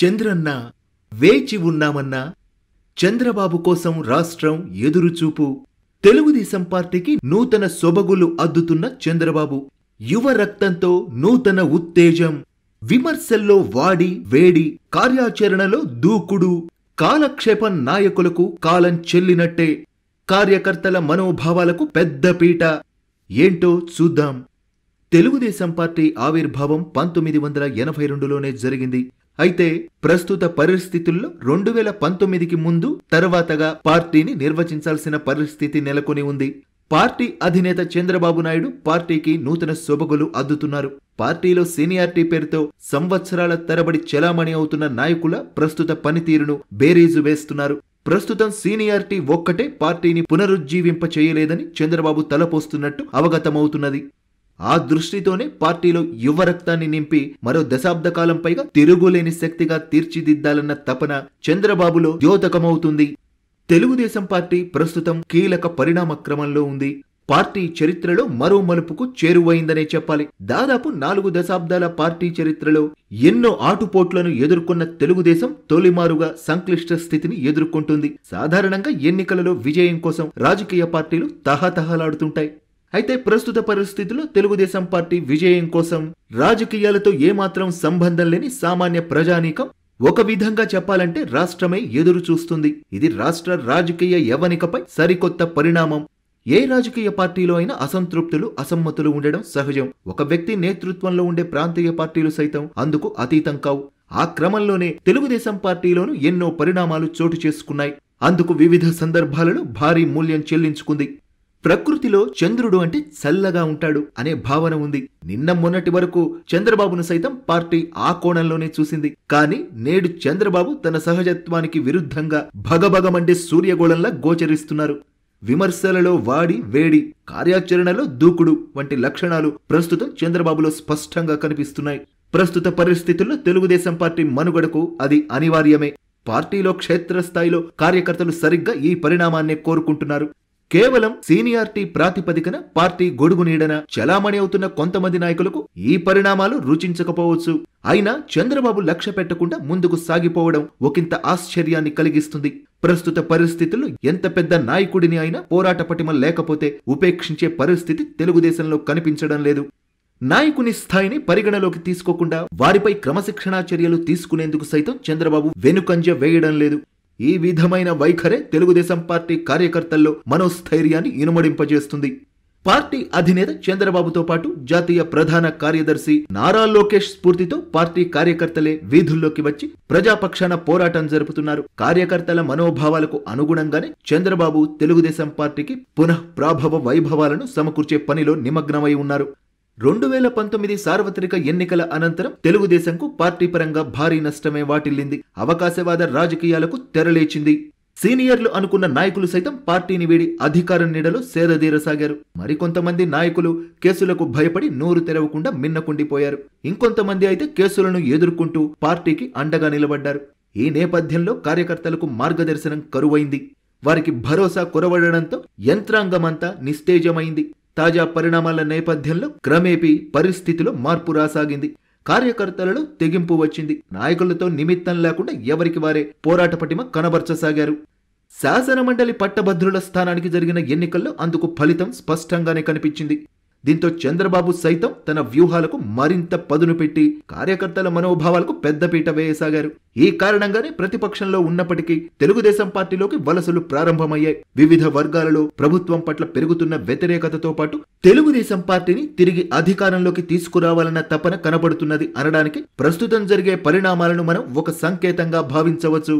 చంద్రన్న వేచి ఉన్నామన్నా చంద్రబాబు కోసం రాష్ట్రం ఎదురుచూపు తెలుగుదేశం పార్టీకి నూతన సొబగులు అద్దుతున్న చంద్రబాబు యువ రక్తంతో నూతన ఉత్తేజం విమర్శల్లో వాడి వేడి కార్యాచరణలో దూకుడు కాలక్షేపం నాయకులకు కాలం చెల్లినట్టే కార్యకర్తల మనోభావాలకు పెద్దపీట ఏంటో చూద్దాం తెలుగుదేశం పార్టీ ఆవిర్భావం పంతొమ్మిది వందల ఎనభై రెండులోనే జరిగింది అయితే ప్రస్తుత పరిస్థితుల్లో రెండు వేల పంతొమ్మిదికి ముందు తర్వాతగా పార్టీని నిర్వచించాల్సిన పరిస్థితి నెలకొని ఉంది పార్టీ అధినేత చంద్రబాబు నాయుడు పార్టీకి నూతన శోభగులు అద్దుతున్నారు పార్టీలో సీనియారిటీ పేరుతో సంవత్సరాల తరబడి చెలామణి అవుతున్న నాయకుల ప్రస్తుత పనితీరును బేరీజు వేస్తున్నారు ప్రస్తుతం సీనియారిటీ ఒక్కటే పార్టీని పునరుజ్జీవింప చేయలేదని చంద్రబాబు తలపోస్తున్నట్టు అవగతమవుతున్నది ఆ దృష్టితోనే పార్టీలో యువ రక్తాన్ని నింపి మరో దశాబ్ద కాలం పైగా తిరుగులేని శక్తిగా తీర్చిదిద్దాలన్న తపన చంద్రబాబులో ద్యోతకమవుతుంది తెలుగుదేశం పార్టీ ప్రస్తుతం కీలక పరిణామ క్రమంలో ఉంది పార్టీ చరిత్రలో మరో మలుపుకు చేరువైందనే చెప్పాలి దాదాపు నాలుగు దశాబ్దాల పార్టీ చరిత్రలో ఎన్నో ఆటుపోట్లను ఎదుర్కొన్న తెలుగుదేశం తొలిమారుగా సంక్లిష్ట స్థితిని ఎదుర్కొంటుంది సాధారణంగా ఎన్నికలలో విజయం కోసం రాజకీయ పార్టీలు తహతహలాడుతుంటాయి అయితే ప్రస్తుత పరిస్థితుల్లో తెలుగుదేశం పార్టీ విజయం కోసం రాజకీయాలతో ఏమాత్రం సంబంధం లేని సామాన్య ప్రజానీకం ఒక విధంగా చెప్పాలంటే రాష్ట్రమే ఎదురు చూస్తుంది ఇది రాష్ట్ర రాజకీయ యవనికపై సరికొత్త పరిణామం ఏ రాజకీయ పార్టీలో అయినా అసంతృప్తులు అసమ్మతులు ఉండడం సహజం ఒక వ్యక్తి నేతృత్వంలో ఉండే ప్రాంతీయ పార్టీలు సైతం అందుకు అతీతం కావు ఆ క్రమంలోనే తెలుగుదేశం పార్టీలోనూ ఎన్నో పరిణామాలు చోటు చేసుకున్నాయి అందుకు వివిధ సందర్భాలలో భారీ మూల్యం చెల్లించుకుంది ప్రకృతిలో చంద్రుడు అంటే చల్లగా ఉంటాడు అనే భావన ఉంది నిన్న మొన్నటి వరకు చంద్రబాబును సైతం పార్టీ ఆ కోణంలోనే చూసింది కానీ నేడు చంద్రబాబు తన సహజత్వానికి విరుద్ధంగా భగభగమంటే సూర్యగోళంలా గోచరిస్తున్నారు విమర్శలలో వాడి వేడి కార్యాచరణలో దూకుడు వంటి లక్షణాలు ప్రస్తుతం చంద్రబాబులో స్పష్టంగా కనిపిస్తున్నాయి ప్రస్తుత పరిస్థితుల్లో తెలుగుదేశం పార్టీ మనుగడకు అది అనివార్యమే పార్టీలో క్షేత్రస్థాయిలో కార్యకర్తలు సరిగ్గా ఈ పరిణామాన్నే కోరుకుంటున్నారు కేవలం సీనియార్టీ ప్రాతిపదికన పార్టీ గొడుగు నీడన చలామణి అవుతున్న కొంతమంది నాయకులకు ఈ పరిణామాలు రుచించకపోవచ్చు అయినా చంద్రబాబు లక్ష్య పెట్టకుండా ముందుకు సాగిపోవడం ఒకంత ఆశ్చర్యాన్ని కలిగిస్తుంది ప్రస్తుత పరిస్థితుల్లో ఎంత పెద్ద నాయకుడిని అయినా పోరాట పటిమ లేకపోతే ఉపేక్షించే పరిస్థితి తెలుగుదేశంలో కనిపించడం లేదు నాయకుని స్థాయిని పరిగణలోకి తీసుకోకుండా వారిపై క్రమశిక్షణా చర్యలు తీసుకునేందుకు సైతం చంద్రబాబు వెనుకంజ వేయడం లేదు ఈ విధమైన వైఖరే తెలుగుదేశం పార్టీ కార్యకర్తల్లో మనోస్థైర్యాన్ని ఇనుమడింపజేస్తుంది పార్టీ అధినేత చంద్రబాబుతో పాటు జాతీయ ప్రధాన కార్యదర్శి నారా లోకేష్ స్ఫూర్తితో పార్టీ కార్యకర్తలే వీధుల్లోకి వచ్చి ప్రజాపక్షాన పోరాటం జరుపుతున్నారు కార్యకర్తల మనోభావాలకు అనుగుణంగానే చంద్రబాబు తెలుగుదేశం పార్టీకి పునః ప్రాభవ వైభవాలను సమకూర్చే పనిలో నిమగ్నమై ఉన్నారు రెండు వేల పంతొమ్మిది సార్వత్రిక ఎన్నికల అనంతరం తెలుగుదేశంకు పార్టీ పరంగా భారీ నష్టమే వాటిల్లింది అవకాశవాద రాజకీయాలకు తెరలేచింది సీనియర్లు అనుకున్న నాయకులు సైతం పార్టీని వీడి అధికారం నీడలో సేదదీరసాగారు మరికొంతమంది నాయకులు కేసులకు భయపడి నోరు తెరవకుండా మిన్నకుండిపోయారు ఇంకొంతమంది అయితే కేసులను ఎదుర్కొంటూ పార్టీకి అండగా నిలబడ్డారు ఈ నేపథ్యంలో కార్యకర్తలకు మార్గదర్శనం కరువైంది వారికి భరోసా కురవడంతో యంత్రాంగమంతా నిస్తేజమైంది తాజా పరిణామాల నేపథ్యంలో క్రమేపీ పరిస్థితిలో మార్పు రాసాగింది కార్యకర్తలలో తెగింపు వచ్చింది నాయకులతో నిమిత్తం లేకుండా ఎవరికి వారే పోరాట పటిమ కనబర్చసాగారు శాసనమండలి పట్టభద్రుల స్థానానికి జరిగిన ఎన్నికల్లో అందుకు ఫలితం స్పష్టంగానే కనిపించింది దీంతో చంద్రబాబు సైతం తన వ్యూహాలకు మరింత పదును పెట్టి కార్యకర్తల మనోభావాలకు పెద్దపీట వేయసాగారు ఈ కారణంగానే ప్రతిపక్షంలో ఉన్నప్పటికీ తెలుగుదేశం పార్టీలోకి వలసలు ప్రారంభమయ్యాయి వివిధ వర్గాలలో ప్రభుత్వం పట్ల పెరుగుతున్న వ్యతిరేకతతో పాటు తెలుగుదేశం పార్టీని తిరిగి అధికారంలోకి తీసుకురావాలన్న తపన కనబడుతున్నది అనడానికి ప్రస్తుతం జరిగే పరిణామాలను మనం ఒక సంకేతంగా భావించవచ్చు